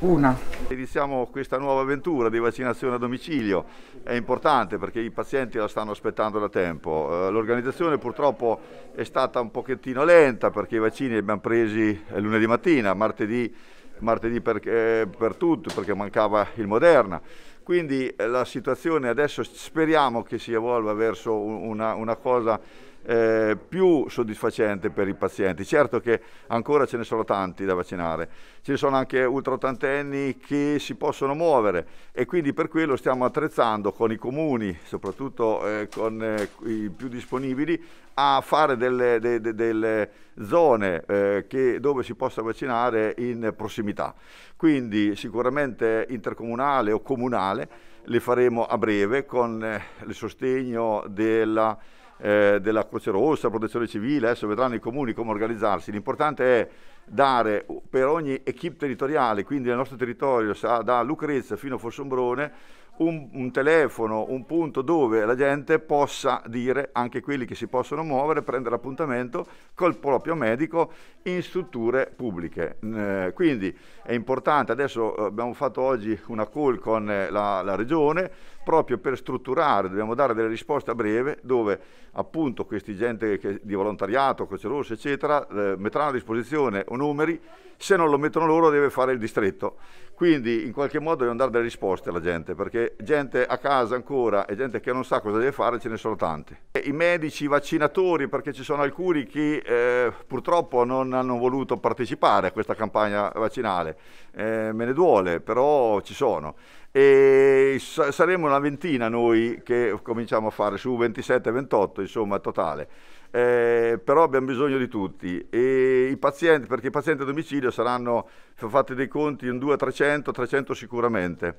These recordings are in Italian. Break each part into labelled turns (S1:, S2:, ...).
S1: Una. Iniziamo questa nuova avventura di vaccinazione a domicilio, è importante perché i pazienti la stanno aspettando da tempo. Eh, l'organizzazione purtroppo è stata un pochettino lenta perché i vaccini li abbiamo presi eh, lunedì mattina, martedì, martedì per, eh, per tutto perché mancava il Moderna. Quindi eh, la situazione adesso speriamo che si evolva verso una, una cosa eh, più soddisfacente per i pazienti. Certo che ancora ce ne sono tanti da vaccinare, ci sono anche ultraottantenni che si possono muovere e quindi per quello stiamo attrezzando con i comuni, soprattutto eh, con eh, i più disponibili, a fare delle, de, de, delle zone eh, che, dove si possa vaccinare in prossimità. Quindi sicuramente intercomunale o comunale le faremo a breve con eh, il sostegno della eh, della Croce Rossa, Protezione Civile, adesso vedranno i comuni come organizzarsi, l'importante è dare per ogni equip territoriale, quindi nel nostro territorio, da Lucrezia fino a Fossombrone, un, un, telefono, un punto dove la gente possa dire, anche quelli che si possono muovere, prendere appuntamento col proprio medico in strutture pubbliche. Mm, eh, quindi è importante, adesso eh, abbiamo fatto oggi una call con eh, la, la Regione, proprio per strutturare, dobbiamo dare delle risposte a breve dove appunto questi gente che, di volontariato, Croce Rossa eccetera, eh, metteranno a disposizione numeri se non lo mettono loro deve fare il distretto. Quindi in qualche modo devono dare delle risposte alla gente, perché gente a casa ancora e gente che non sa cosa deve fare ce ne sono tanti. I medici, i vaccinatori, perché ci sono alcuni che eh, purtroppo non hanno voluto partecipare a questa campagna vaccinale, eh, me ne duole, però ci sono. E saremo una ventina noi che cominciamo a fare su 27-28 insomma totale. Eh, però abbiamo bisogno di tutti e i pazienti, perché i pazienti a domicilio saranno, se fate dei conti, un 200-300, 300 sicuramente.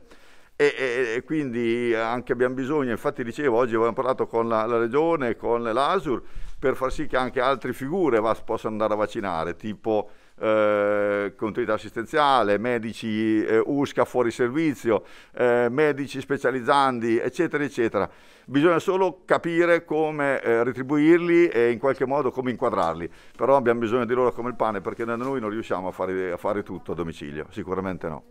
S1: E, e, e, quindi anche abbiamo bisogno, infatti dicevo oggi abbiamo parlato con la, la regione, con l'ASUR, per far sì che anche altre figure va, possano andare a vaccinare, tipo eh, continuità assistenziale, medici eh, USCA fuori servizio, eh, medici specializzandi, eccetera, eccetera. Bisogna solo capire come eh, retribuirli e in qualche modo come inquadrarli, però abbiamo bisogno di loro come il pane perché noi non riusciamo a fare, a fare tutto a domicilio, sicuramente no.